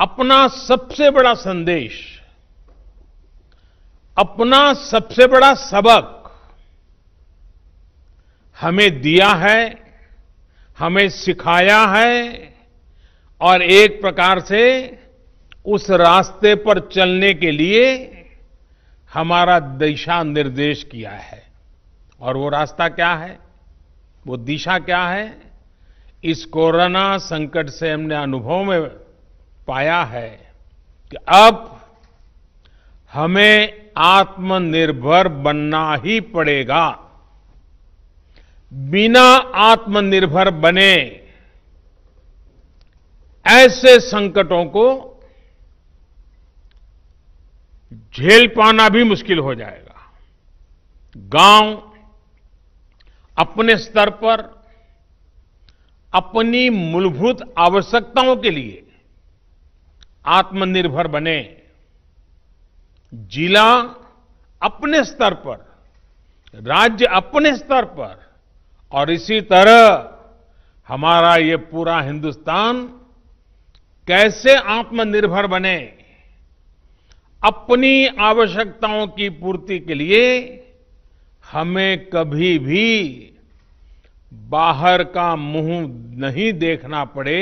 अपना सबसे बड़ा संदेश अपना सबसे बड़ा सबक हमें दिया है हमें सिखाया है और एक प्रकार से उस रास्ते पर चलने के लिए हमारा दिशा निर्देश किया है और वो रास्ता क्या है वो दिशा क्या है इस कोरोना संकट से हमने अनुभव में पाया है कि अब हमें आत्मनिर्भर बनना ही पड़ेगा बिना आत्मनिर्भर बने ऐसे संकटों को झेल पाना भी मुश्किल हो जाएगा गांव अपने स्तर पर अपनी मूलभूत आवश्यकताओं के लिए आत्मनिर्भर बने जिला अपने स्तर पर राज्य अपने स्तर पर और इसी तरह हमारा ये पूरा हिंदुस्तान कैसे आत्मनिर्भर बने अपनी आवश्यकताओं की पूर्ति के लिए हमें कभी भी बाहर का मुंह नहीं देखना पड़े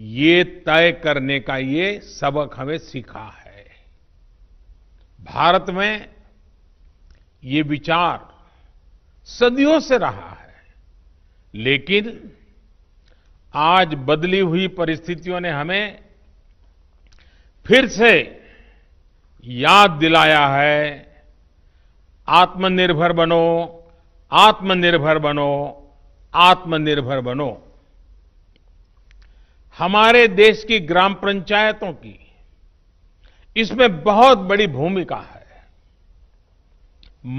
ये तय करने का ये सबक हमें सीखा है भारत में ये विचार सदियों से रहा है लेकिन आज बदली हुई परिस्थितियों ने हमें फिर से याद दिलाया है आत्मनिर्भर बनो आत्मनिर्भर बनो आत्मनिर्भर बनो हमारे देश की ग्राम पंचायतों की इसमें बहुत बड़ी भूमिका है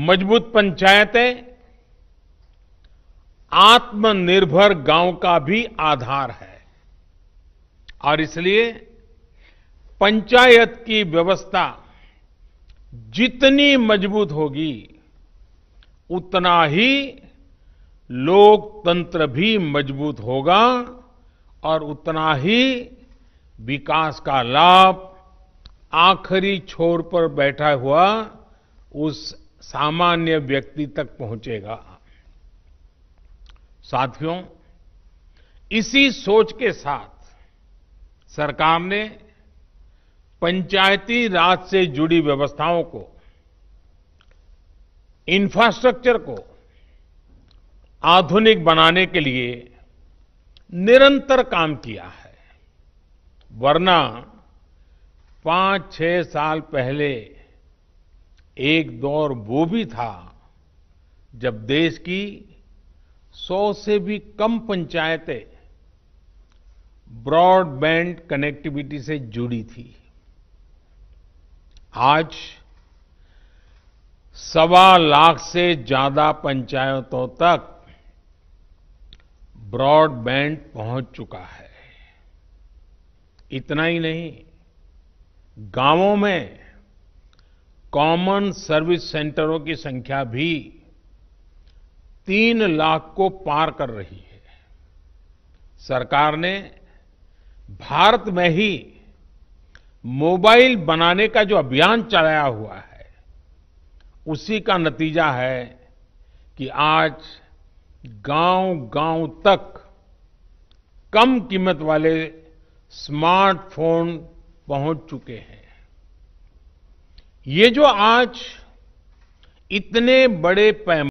मजबूत पंचायतें आत्मनिर्भर गांव का भी आधार है और इसलिए पंचायत की व्यवस्था जितनी मजबूत होगी उतना ही लोकतंत्र भी मजबूत होगा और उतना ही विकास का लाभ आखिरी छोर पर बैठा हुआ उस सामान्य व्यक्ति तक पहुंचेगा साथियों इसी सोच के साथ सरकार ने पंचायती राज से जुड़ी व्यवस्थाओं को इंफ्रास्ट्रक्चर को आधुनिक बनाने के लिए निरंतर काम किया है वरना पांच छह साल पहले एक दौर वो भी था जब देश की सौ से भी कम पंचायतें ब्रॉडबैंड कनेक्टिविटी से जुड़ी थी आज सवा लाख से ज्यादा पंचायतों तक ब्रॉडबैंड पहुंच चुका है इतना ही नहीं गांवों में कॉमन सर्विस सेंटरों की संख्या भी तीन लाख को पार कर रही है सरकार ने भारत में ही मोबाइल बनाने का जो अभियान चलाया हुआ है उसी का नतीजा है कि आज गांव गांव तक कम कीमत वाले स्मार्टफोन पहुंच चुके हैं ये जो आज इतने बड़े पैमाने